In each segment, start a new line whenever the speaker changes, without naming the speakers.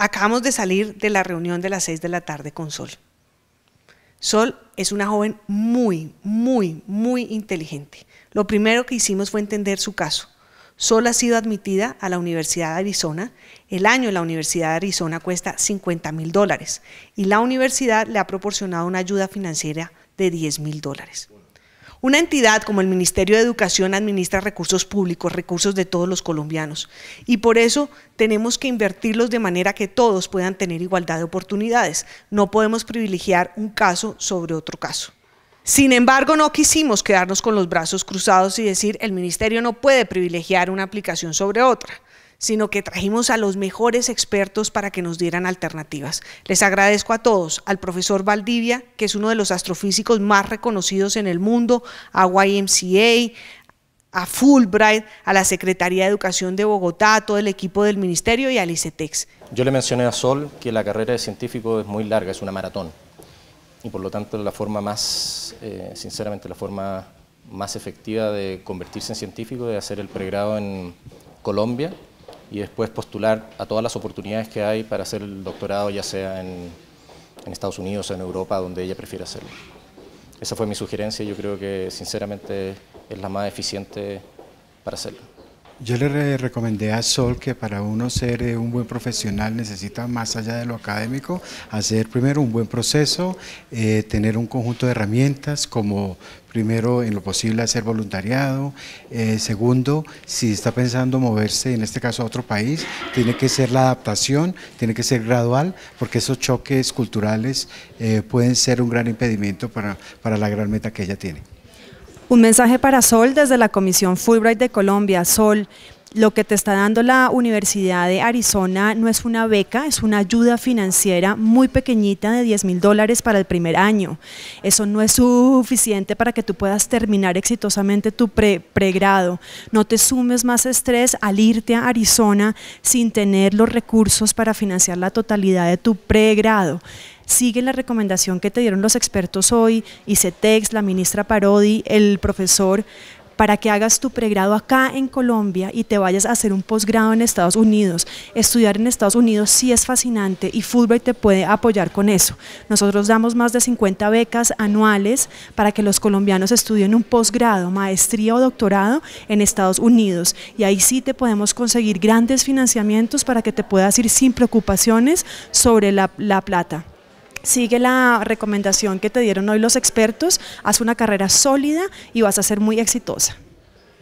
Acabamos de salir de la reunión de las 6 de la tarde con Sol. Sol es una joven muy, muy, muy inteligente. Lo primero que hicimos fue entender su caso. Sol ha sido admitida a la Universidad de Arizona. El año en la Universidad de Arizona cuesta 50 mil dólares y la universidad le ha proporcionado una ayuda financiera de 10 mil dólares. Una entidad como el Ministerio de Educación administra recursos públicos, recursos de todos los colombianos, y por eso tenemos que invertirlos de manera que todos puedan tener igualdad de oportunidades. No podemos privilegiar un caso sobre otro caso. Sin embargo, no quisimos quedarnos con los brazos cruzados y decir el ministerio no puede privilegiar una aplicación sobre otra sino que trajimos a los mejores expertos para que nos dieran alternativas. Les agradezco a todos, al profesor Valdivia, que es uno de los astrofísicos más reconocidos en el mundo, a YMCA, a Fulbright, a la Secretaría de Educación de Bogotá, a todo el equipo del Ministerio y al ICETEX.
Yo le mencioné a Sol que la carrera de científico es muy larga, es una maratón, y por lo tanto la forma más, eh, sinceramente, la forma más efectiva de convertirse en científico de hacer el pregrado en Colombia, y después postular a todas las oportunidades que hay para hacer el doctorado, ya sea en, Estados Unidos o en Europa, donde ella prefiera hacerlo. Esa fue mi sugerencia y yo creo que sinceramente es la más eficiente para hacerlo.
Yo le recomendé a Sol que para uno ser eh, un buen profesional necesita, más allá de lo académico, hacer primero un buen proceso, eh, tener un conjunto de herramientas como primero en lo posible hacer voluntariado, eh, segundo, si está pensando moverse en este caso a otro país, tiene que ser la adaptación, tiene que ser gradual, porque esos choques culturales pueden ser un gran impedimento para la gran meta que ella tiene.
Un mensaje para Sol desde la Comisión Fulbright de Colombia. Sol, lo que te está dando la Universidad de Arizona no es una beca, es una ayuda financiera muy pequeñita de 10 mil dólares para el primer año. Eso no es suficiente para que tú puedas terminar exitosamente tu pregrado. No te sumes más estrés al irte a Arizona sin tener los recursos para financiar la totalidad de tu pregrado. Sigue la recomendación que te dieron los expertos hoy, ICETEX, la ministra Parodi, el profesor, para que hagas tu pregrado acá en Colombia y te vayas a hacer un posgrado en Estados Unidos. Estudiar en Estados Unidos sí es fascinante y Fulbright te puede apoyar con eso. Nosotros damos más de 50 becas anuales para que los colombianos estudien un posgrado, maestría o doctorado en Estados Unidos y ahí sí te podemos conseguir grandes financiamientos para que te puedas ir sin preocupaciones sobre la plata. Sigue la recomendación que te dieron hoy los expertos, haz una carrera sólida y vas a ser muy exitosa.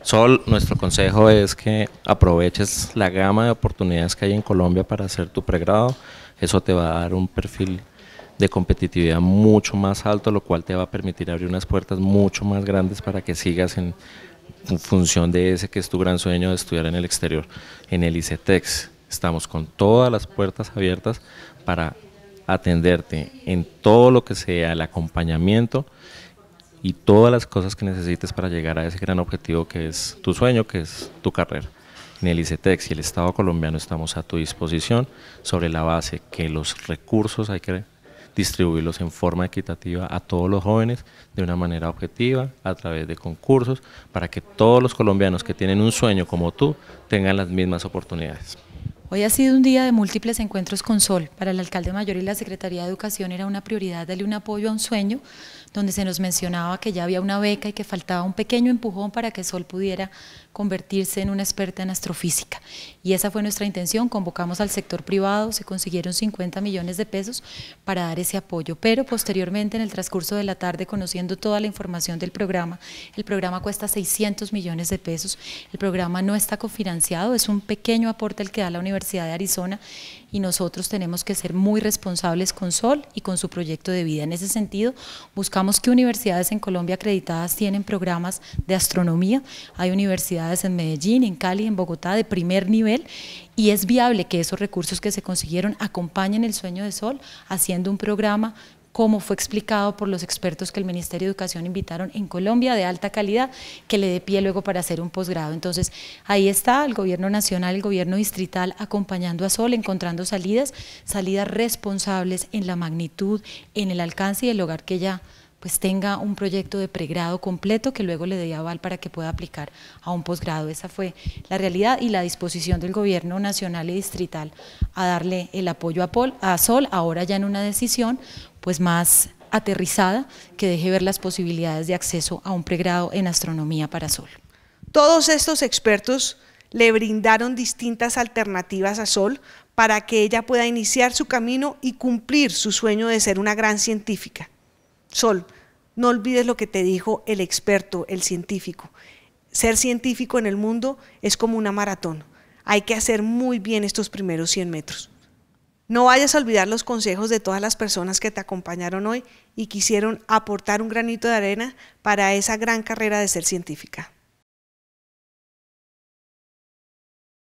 Sol, nuestro consejo es que aproveches la gama de oportunidades que hay en Colombia para hacer tu pregrado. Eso te va a dar un perfil de competitividad mucho más alto, lo cual te va a permitir abrir unas puertas mucho más grandes para que sigas en función de ese que es tu gran sueño de estudiar en el exterior, en el ICETEX. Estamos con todas las puertas abiertas para atenderte en todo lo que sea el acompañamiento y todas las cosas que necesites para llegar a ese gran objetivo que es tu sueño, que es tu carrera. En el ICETEX y el Estado colombiano estamos a tu disposición sobre la base que los recursos hay que distribuirlos en forma equitativa a todos los jóvenes de una manera objetiva, a través de concursos, para que todos los colombianos que tienen un sueño como tú tengan las mismas oportunidades.
Hoy ha sido un día de múltiples encuentros con Sol. Para el alcalde mayor y la Secretaría de Educación era una prioridad darle un apoyo a un sueño donde se nos mencionaba que ya había una beca y que faltaba un pequeño empujón para que Sol pudiera convertirse en una experta en astrofísica. Y esa fue nuestra intención, convocamos al sector privado, se consiguieron 50 millones de pesos para dar ese apoyo, pero posteriormente en el transcurso de la tarde, conociendo toda la información del programa, el programa cuesta 600 millones de pesos, el programa no está cofinanciado, es un pequeño aporte el que da la Universidad de Arizona y nosotros tenemos que ser muy responsables con Sol y con su proyecto de vida. En ese sentido, buscamos que universidades en Colombia acreditadas tienen programas de astronomía. Hay universidades en Medellín, en Cali, en Bogotá de primer nivel y es viable que esos recursos que se consiguieron acompañen el sueño de Sol haciendo un programa como fue explicado por los expertos que el Ministerio de Educación invitaron en Colombia de alta calidad, que le dé pie luego para hacer un posgrado. Entonces, ahí está el gobierno nacional, el gobierno distrital acompañando a Sol, encontrando salidas, salidas responsables en la magnitud, en el alcance y el hogar que ya pues tenga un proyecto de pregrado completo que luego le dé aval para que pueda aplicar a un posgrado. Esa fue la realidad y la disposición del gobierno nacional y distrital a darle el apoyo a Sol, ahora ya en una decisión pues más aterrizada que deje ver las posibilidades de acceso a un pregrado en astronomía para Sol. Todos estos
expertos le brindaron distintas alternativas a Sol para que ella pueda iniciar su camino y cumplir su sueño de ser una gran científica. Sol, no olvides lo que te dijo el experto, el científico. Ser científico en el mundo es como una maratón. Hay que hacer muy bien estos primeros 100 metros. No vayas a olvidar los consejos de todas las personas que te acompañaron hoy y quisieron aportar un granito de arena para esa gran carrera de ser científica.